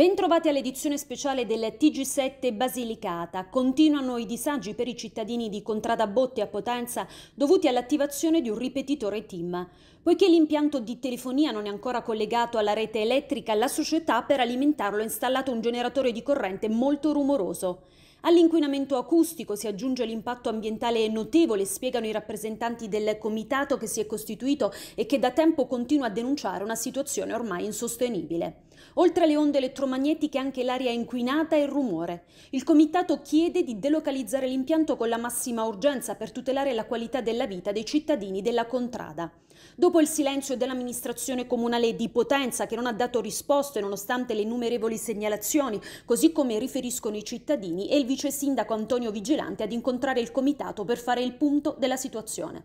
Bentrovati all'edizione speciale del TG7 Basilicata. Continuano i disagi per i cittadini di Contrada Botte a Potenza dovuti all'attivazione di un ripetitore TIM. Poiché l'impianto di telefonia non è ancora collegato alla rete elettrica, la società per alimentarlo ha installato un generatore di corrente molto rumoroso. All'inquinamento acustico si aggiunge l'impatto ambientale notevole, spiegano i rappresentanti del comitato che si è costituito e che da tempo continua a denunciare una situazione ormai insostenibile. Oltre alle onde elettromagnetiche anche l'aria inquinata e il rumore. Il comitato chiede di delocalizzare l'impianto con la massima urgenza per tutelare la qualità della vita dei cittadini della contrada. Dopo il silenzio dell'amministrazione comunale di Potenza che non ha dato risposte nonostante le innumerevoli segnalazioni, così come riferiscono i cittadini, e il vice sindaco Antonio Vigilante ad incontrare il comitato per fare il punto della situazione.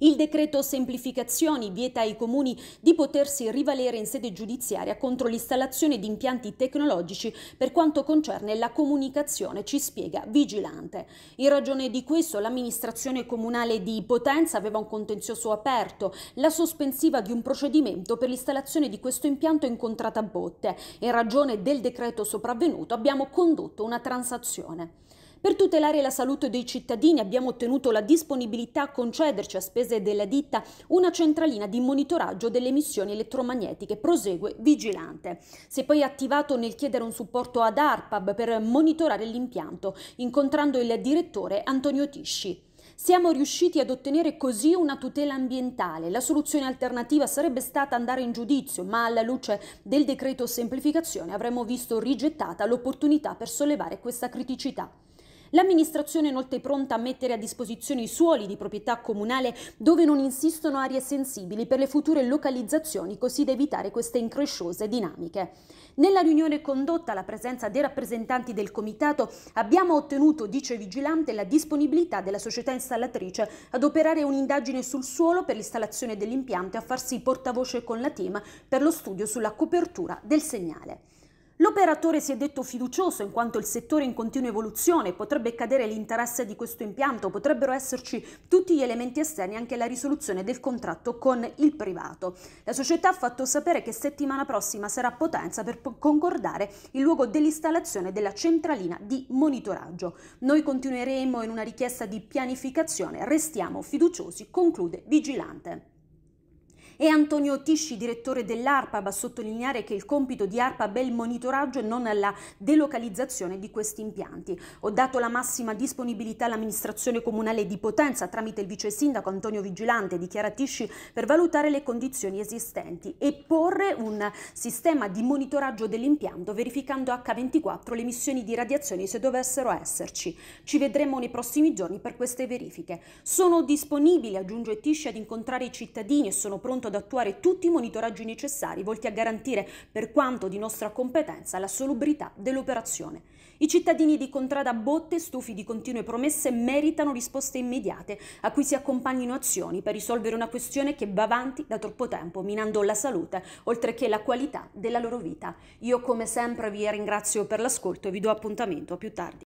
Il decreto semplificazioni vieta ai comuni di potersi rivalere in sede giudiziaria contro l'installazione di impianti tecnologici per quanto concerne la comunicazione, ci spiega Vigilante. In ragione di questo l'amministrazione comunale di Potenza aveva un contenzioso aperto, la sospensiva di un procedimento per l'installazione di questo impianto è incontrata a botte. In ragione del decreto sopravvenuto abbiamo condotto una transazione. Per tutelare la salute dei cittadini abbiamo ottenuto la disponibilità a concederci a spese della ditta una centralina di monitoraggio delle emissioni elettromagnetiche, prosegue Vigilante. Si è poi attivato nel chiedere un supporto ad ARPAB per monitorare l'impianto, incontrando il direttore Antonio Tisci. Siamo riusciti ad ottenere così una tutela ambientale. La soluzione alternativa sarebbe stata andare in giudizio, ma alla luce del decreto semplificazione avremmo visto rigettata l'opportunità per sollevare questa criticità. L'amministrazione è inoltre pronta a mettere a disposizione i suoli di proprietà comunale dove non insistono aree sensibili per le future localizzazioni così da evitare queste incresciose dinamiche. Nella riunione condotta alla presenza dei rappresentanti del Comitato abbiamo ottenuto, dice Vigilante, la disponibilità della società installatrice ad operare un'indagine sul suolo per l'installazione dell'impianto e a farsi portavoce con la team per lo studio sulla copertura del segnale. L'operatore si è detto fiducioso in quanto il settore è in continua evoluzione, potrebbe cadere l'interesse di questo impianto, potrebbero esserci tutti gli elementi esterni anche la risoluzione del contratto con il privato. La società ha fatto sapere che settimana prossima sarà a Potenza per concordare il luogo dell'installazione della centralina di monitoraggio. Noi continueremo in una richiesta di pianificazione, restiamo fiduciosi, conclude Vigilante. E Antonio Tisci, direttore dell'ARPAB, a sottolineare che il compito di ARPAB è il monitoraggio e non la delocalizzazione di questi impianti. Ho dato la massima disponibilità all'amministrazione comunale di Potenza tramite il vice sindaco Antonio Vigilante, dichiara Tisci, per valutare le condizioni esistenti e porre un sistema di monitoraggio dell'impianto verificando H24 le emissioni di radiazioni se dovessero esserci. Ci vedremo nei prossimi giorni per queste verifiche. Sono disponibile, aggiunge Tisci, ad incontrare i cittadini e sono pronto ad attuare tutti i monitoraggi necessari volti a garantire, per quanto di nostra competenza, la salubrità dell'operazione. I cittadini di Contrada Botte, stufi di continue promesse, meritano risposte immediate a cui si accompagnino azioni per risolvere una questione che va avanti da troppo tempo, minando la salute, oltre che la qualità della loro vita. Io come sempre vi ringrazio per l'ascolto e vi do appuntamento a più tardi.